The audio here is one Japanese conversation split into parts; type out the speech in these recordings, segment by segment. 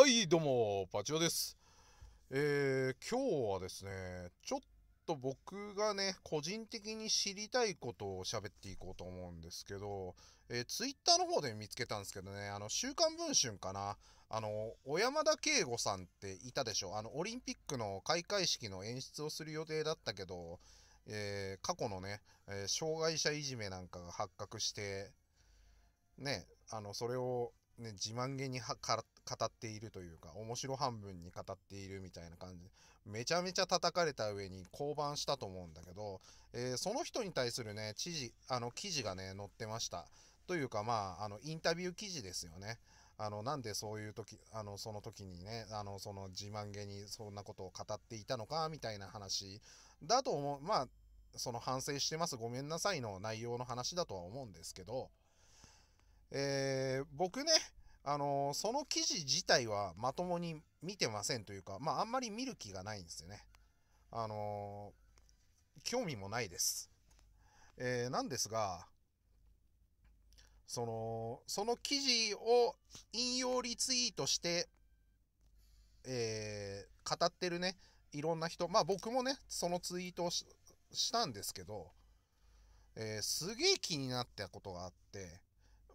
はい、どうも、パチオです。えー、今日はですね、ちょっと僕がね、個人的に知りたいことを喋っていこうと思うんですけど、えー、ツイッターの方で見つけたんですけどね、あの、週刊文春かな、あの、小山田圭吾さんっていたでしょ、あの、オリンピックの開会式の演出をする予定だったけど、えー、過去のね、えー、障害者いじめなんかが発覚して、ね、あの、それをね、自慢げにはか語っているというか、面白半分に語っているみたいな感じめちゃめちゃ叩かれた上に降板したと思うんだけど、えー、その人に対するね、知事、あの、記事がね、載ってました。というか、まあ、あの、インタビュー記事ですよね。あの、なんでそういう時、あの、その時にね、あの、その自慢げにそんなことを語っていたのか、みたいな話だと思う。まあ、その反省してます、ごめんなさいの内容の話だとは思うんですけど、えー、僕ね、あのー、その記事自体はまともに見てませんというか、まあ、あんまり見る気がないんですよね。あのー、興味もないです。えー、なんですが、その、その記事を引用リツイートして、えー、語ってるね、いろんな人、まあ僕もね、そのツイートをしたんですけど、えー、すげえ気になったことがあって、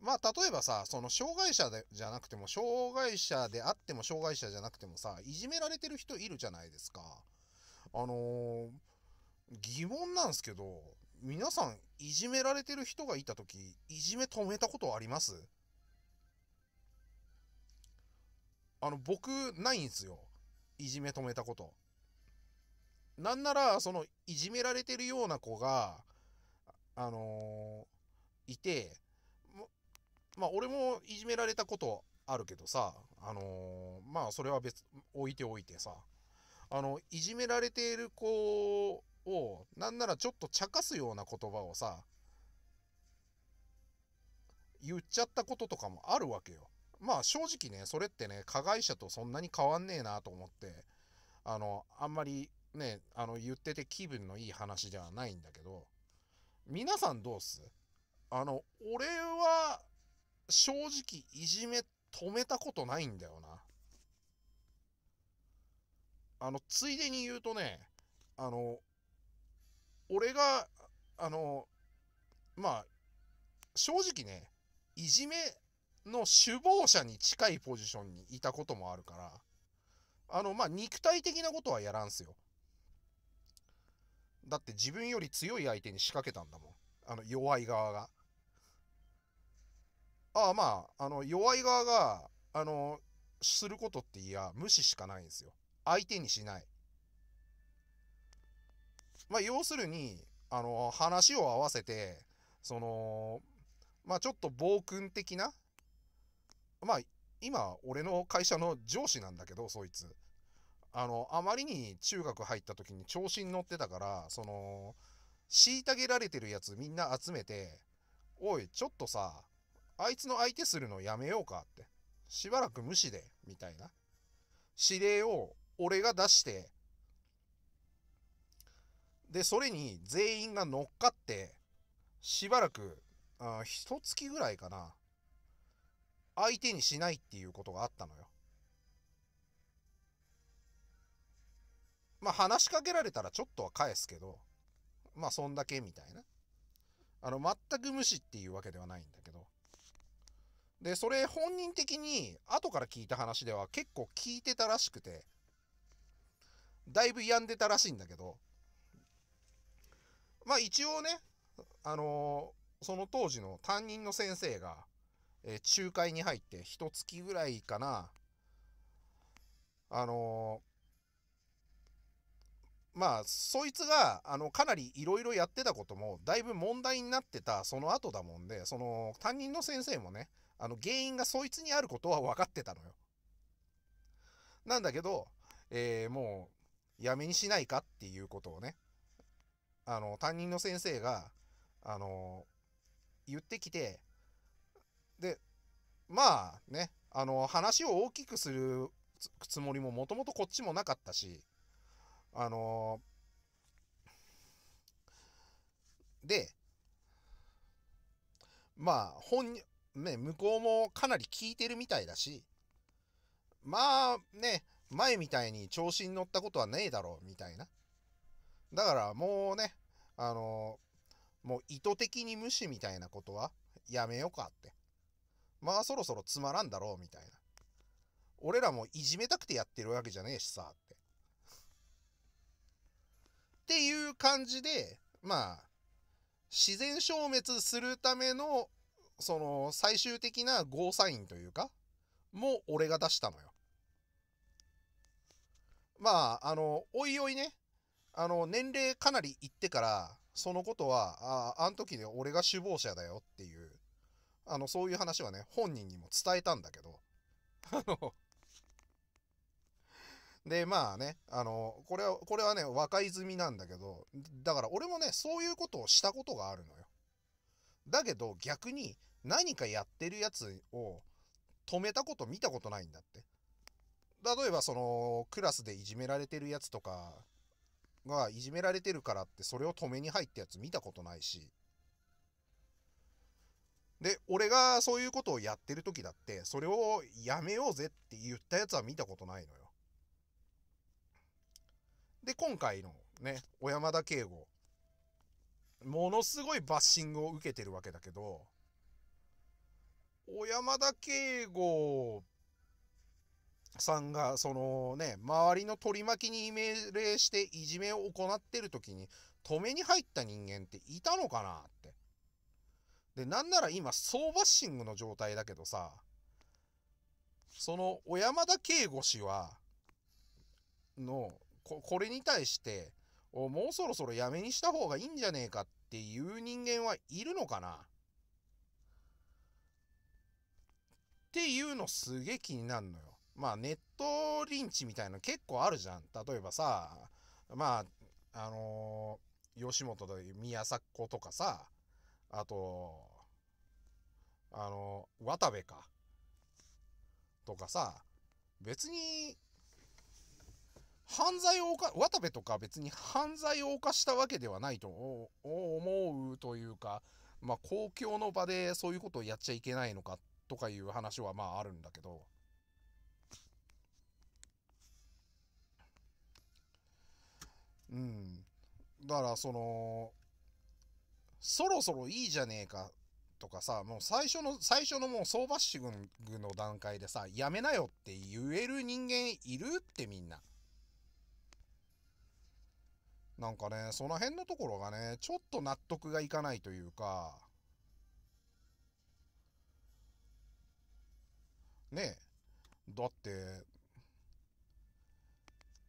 まあ、例えばさ、その、障害者でじゃなくても、障害者であっても、障害者じゃなくてもさ、いじめられてる人いるじゃないですか。あのー、疑問なんですけど、皆さん、いじめられてる人がいたとき、いじめ止めたことありますあの、僕、ないんですよ。いじめ止めたこと。なんなら、その、いじめられてるような子が、あのー、いて、まあ俺もいじめられたことあるけどさ、あのー、まあそれは別、置いておいてさ、あの、いじめられている子を、なんならちょっと茶化すような言葉をさ、言っちゃったこととかもあるわけよ。まあ正直ね、それってね、加害者とそんなに変わんねえなと思って、あの、あんまりね、あの、言ってて気分のいい話ではないんだけど、皆さんどうっすあの、俺は、正直いじめ止めたことないんだよな。あの、ついでに言うとね、あの、俺が、あの、まあ、正直ね、いじめの首謀者に近いポジションにいたこともあるから、あの、まあ、肉体的なことはやらんすよ。だって自分より強い相手に仕掛けたんだもん。あの、弱い側が。ああまあ、あの、弱い側が、あの、することっていや、無視しかないんですよ。相手にしない。まあ、要するに、あの、話を合わせて、その、まあ、ちょっと暴君的な、まあ、今、俺の会社の上司なんだけど、そいつ。あの、あまりに中学入った時に調子に乗ってたから、その、虐げられてるやつみんな集めて、おい、ちょっとさ、あいつの相手するのやめようかって。しばらく無視で、みたいな。指令を俺が出して、で、それに全員が乗っかって、しばらく、あ一月ぐらいかな。相手にしないっていうことがあったのよ。まあ話しかけられたらちょっとは返すけど、まあそんだけみたいな。あの、全く無視っていうわけではないんだけど。で、それ本人的に後から聞いた話では結構聞いてたらしくて、だいぶ病んでたらしいんだけど、まあ一応ね、あのー、その当時の担任の先生が、えー、仲介に入って一月ぐらいかな、あのー、まあそいつがあのかなりいろいろやってたこともだいぶ問題になってたその後だもんでその担任の先生もねあの、原因がそいつにあることは分かってたのよ。なんだけど、えー、もう、やめにしないかっていうことをね、あの、担任の先生が、あの、言ってきて、で、まあね、あの、話を大きくするつもりももともとこっちもなかったし、あので、まあ、本、ね、向こうもかなり効いてるみたいだし、まあね、前みたいに調子に乗ったことはねえだろう、みたいな。だからもうね、あのー、もう意図的に無視みたいなことはやめようかって。まあそろそろつまらんだろう、みたいな。俺らもいじめたくてやってるわけじゃねえしさ、って。っていう感じで、まあ、自然消滅するためのその、最終的なゴーサインというか、もう俺が出したのよ。まあ、あの、おいおいね、あの、年齢かなりいってから、そのことは、ああ、あの時に俺が首謀者だよっていう、あの、そういう話はね、本人にも伝えたんだけど、あの、で、まあね、あの、これは、これはね、若い済みなんだけど、だから俺もね、そういうことをしたことがあるのよ。だけど逆に何かやってるやつを止めたこと見たことないんだって。例えばそのクラスでいじめられてるやつとかがいじめられてるからってそれを止めに入ったやつ見たことないし。で、俺がそういうことをやってる時だってそれをやめようぜって言ったやつは見たことないのよ。で、今回のね、小山田圭吾ものすごいバッシングを受けてるわけだけど、小山田圭吾さんが、そのね、周りの取り巻きに命令していじめを行ってる時に、止めに入った人間っていたのかなって。で、なんなら今、総バッシングの状態だけどさ、その小山田圭吾氏は、のこ、これに対して、もうそろそろやめにした方がいいんじゃねえかっっていう人間はいるのかなっていうのすげえ気になるのよ。まあネットリンチみたいな結構あるじゃん。例えばさ、まあ、あのー、吉本と宮迫とかさ、あと、あのー、渡部か。とかさ、別に犯罪を犯、渡部とか別に犯罪を犯したわけではないと思うというか、まあ公共の場でそういうことをやっちゃいけないのかとかいう話はまああるんだけど、うん。だからその、そろそろいいじゃねえかとかさ、もう最初の、最初のもう総場ッシングの段階でさ、やめなよって言える人間いるってみんな。なんかね、その辺のところがね、ちょっと納得がいかないというか、ねえ、だって、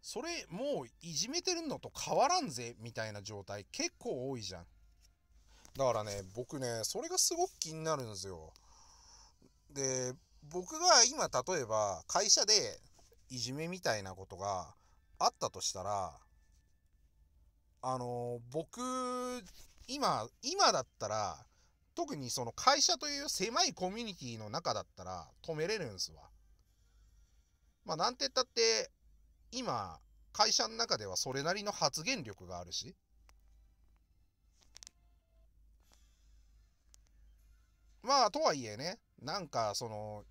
それもういじめてるのと変わらんぜみたいな状態結構多いじゃん。だからね、僕ね、それがすごく気になるんですよ。で、僕が今例えば会社でいじめみたいなことがあったとしたら、あの僕今今だったら特にその会社という狭いコミュニティの中だったら止めれるんすわ。まあなんて言ったって今会社の中ではそれなりの発言力があるし。まあとはいえねなんかその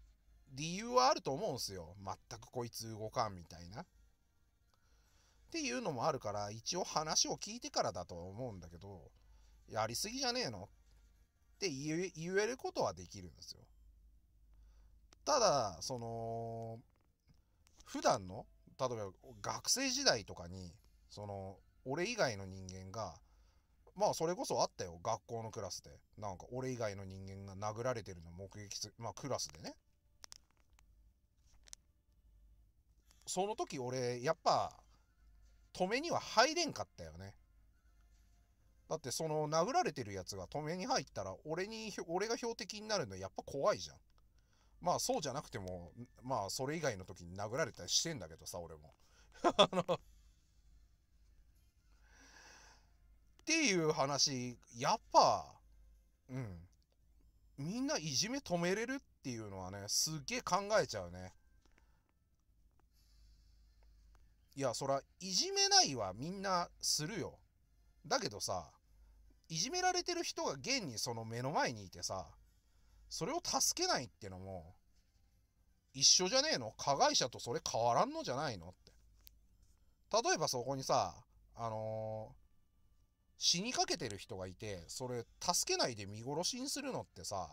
理由はあると思うんすよ。全くこいつ動かんみたいな。っていうのもあるから、一応話を聞いてからだとは思うんだけど、やりすぎじゃねえのって言えることはできるんですよ。ただ、その、普段の、例えば学生時代とかに、その、俺以外の人間が、まあそれこそあったよ、学校のクラスで。なんか俺以外の人間が殴られてるの目撃する、まあクラスでね。その時俺、やっぱ、止めには入れんかったよね。だってその殴られてるやつが止めに入ったら俺に、俺が標的になるのやっぱ怖いじゃん。まあそうじゃなくても、まあそれ以外の時に殴られたりしてんだけどさ、俺も。あの、っていう話、やっぱ、うん。みんないじめ止めれるっていうのはね、すっげえ考えちゃうね。いや、そら、いじめないはみんなするよ。だけどさ、いじめられてる人が現にその目の前にいてさ、それを助けないってのも、一緒じゃねえの加害者とそれ変わらんのじゃないのって。例えばそこにさ、あのー、死にかけてる人がいて、それ助けないで見殺しにするのってさ、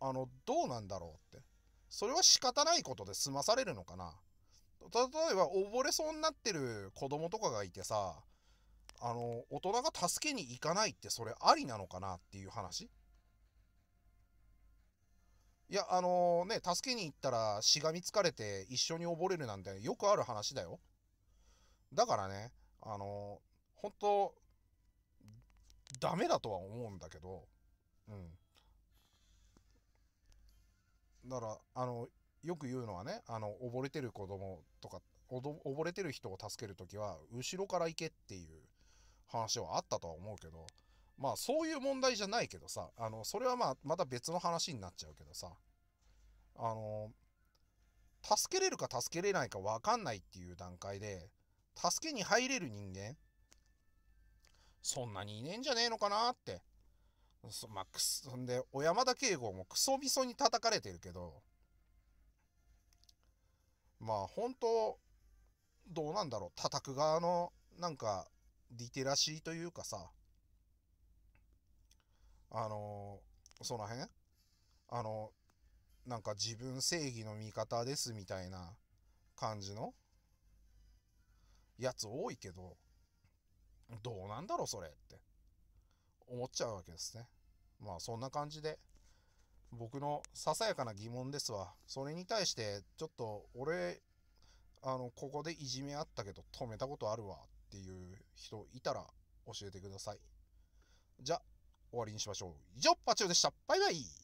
あの、どうなんだろうっそれは仕方ないことで済まされるのかな例えば溺れそうになってる子供とかがいてさあの大人が助けに行かないってそれありなのかなっていう話いやあのね助けに行ったらしがみつかれて一緒に溺れるなんてよくある話だよだからねあの本当ダメだとは思うんだけどうんだからあのよく言うのはねあの溺れてる子供とか溺れてる人を助ける時は後ろから行けっていう話はあったとは思うけどまあそういう問題じゃないけどさあのそれはまあまた別の話になっちゃうけどさあの助けれるか助けれないか分かんないっていう段階で助けに入れる人間そんなにいねえんじゃねえのかなってそまあ、くそんで、小山田圭吾もクソみそに叩かれてるけど、まあ本当、どうなんだろう、叩く側のなんか、リテラシーというかさ、あのー、その辺あのー、なんか自分正義の味方ですみたいな感じのやつ多いけど、どうなんだろう、それって。思っちゃうわけですね。まあそんな感じで僕のささやかな疑問ですわ。それに対してちょっと俺あのここでいじめあったけど止めたことあるわっていう人いたら教えてください。じゃ終わりにしましょう。以上、パチューでした。バイバイ